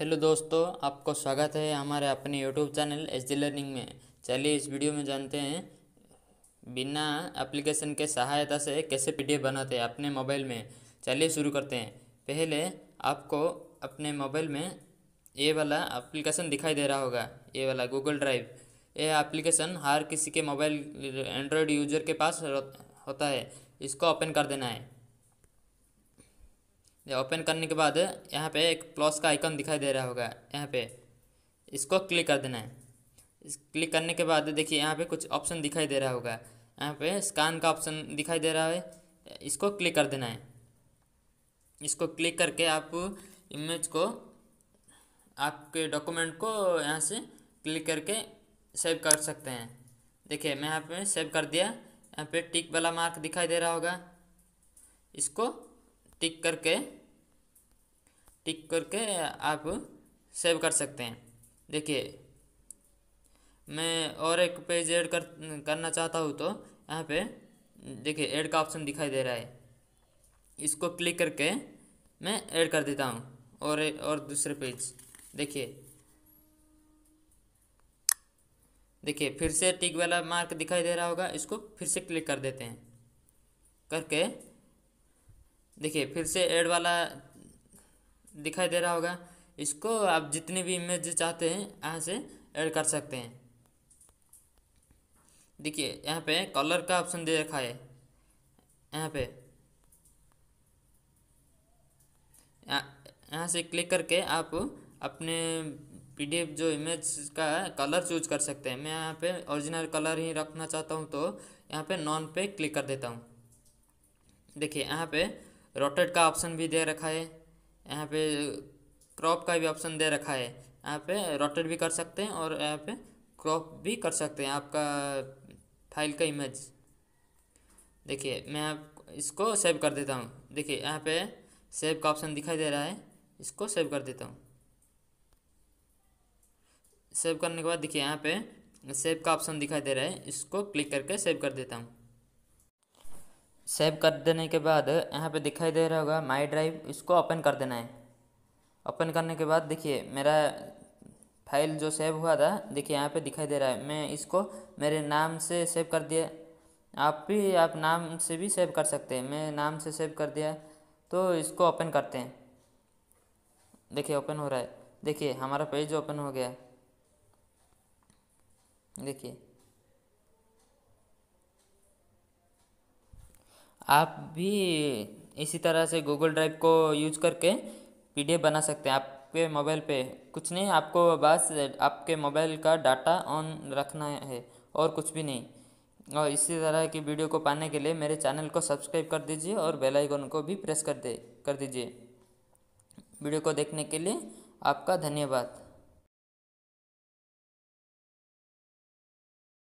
hello दोस्तों आपको स्वागत है हमारे अपने YouTube channel H D learning में चलिए इस वीडियो में जानते हैं बिना एप्लीकेशन के सहायता से कैसे पीडीएफ बनाते हैं अपने मोबाइल में चलिए शुरू करते हैं पहले आपको अपने मोबाइल में ये वाला एप्लीकेशन दिखाई दे रहा होगा ये वाला गूगल ड्राइव यह एप्लीकेशन हर किसी के मोबाइल एंड्रॉयड यूजर के पास होता है इसको ओपन कर देना है या ओपन करने के बाद यहाँ पे एक प्लस का आइकन दिखाई दे रहा होगा यहाँ पे इसको क्लिक कर देना है इस क्लिक करने के बाद देखिए यहाँ पे कुछ ऑप्शन दिखाई दे रहा होगा यहाँ पे स्कैन का ऑप्शन दिखाई दे रहा है इसको क्लिक कर देना है इसको क्लिक करके आप इमेज को आपके डॉक्यूमेंट को यहाँ से क्लिक करके सेव कर सकते हैं देखिए मैं यहाँ पे सेव कर दिया यहाँ पे टिक वाला मार्क दिखाई दे रहा होगा इसको टिक करके टिक करके आप सेव कर सकते हैं देखिए मैं और एक पेज ऐड कर करना चाहता हूँ तो यहाँ पे देखिए ऐड का ऑप्शन दिखाई दे रहा है इसको क्लिक करके मैं ऐड कर देता हूँ और और दूसरे पेज देखिए देखिए फिर से टिक वाला मार्क दिखाई दे रहा होगा इसको फिर से क्लिक कर देते हैं करके देखिए फिर से ऐड वाला दिखाई दे रहा होगा इसको आप जितने भी इमेज चाहते हैं यहाँ से ऐड कर सकते हैं देखिए यहाँ पे कलर का ऑप्शन दे रखा है यहाँ पे यहाँ से क्लिक करके आप अपने पीडीएफ जो इमेज का कलर चूज कर सकते हैं मैं यहाँ पे ओरिजिनल कलर ही रखना चाहता हूँ तो यहाँ पे नॉन पे क्लिक कर देता हूँ देखिए यहाँ पे रोटेट का ऑप्शन भी दे रखा है यहाँ पे क्रॉप का भी ऑप्शन दे रखा है यहाँ पे रोटेट भी कर सकते हैं और यहाँ पे क्रॉप भी कर सकते हैं आपका फाइल का इमेज देखिए मैं आप इसको सेव कर देता हूँ देखिए यहाँ पे सेव का ऑप्शन दिखाई दे रहा है इसको सेव कर देता हूँ सेव करने के बाद देखिए यहाँ पे सेव का ऑप्शन दिखाई दे रहा है इसको क्लिक करके सेव कर देता हूँ सेव कर देने के बाद यहाँ पे दिखाई दे रहा होगा माई ड्राइव इसको ओपन कर देना है ओपन करने के बाद देखिए मेरा फाइल जो सेव हुआ था देखिए यहाँ पे दिखाई दे रहा है मैं इसको मेरे नाम से सेव कर दिया आप भी आप नाम से भी सेव कर सकते हैं मैं नाम से सेव कर दिया तो इसको ओपन करते हैं देखिए ओपन हो रहा है देखिए हमारा पेज ओपन हो गया देखिए आप भी इसी तरह से गूगल ड्राइव को यूज करके पी बना सकते हैं आपके मोबाइल पे कुछ नहीं आपको बस आपके मोबाइल का डाटा ऑन रखना है और कुछ भी नहीं और इसी तरह की वीडियो को पाने के लिए मेरे चैनल को सब्सक्राइब कर दीजिए और बेल आइकन को भी प्रेस कर दे कर दीजिए वीडियो को देखने के लिए आपका धन्यवाद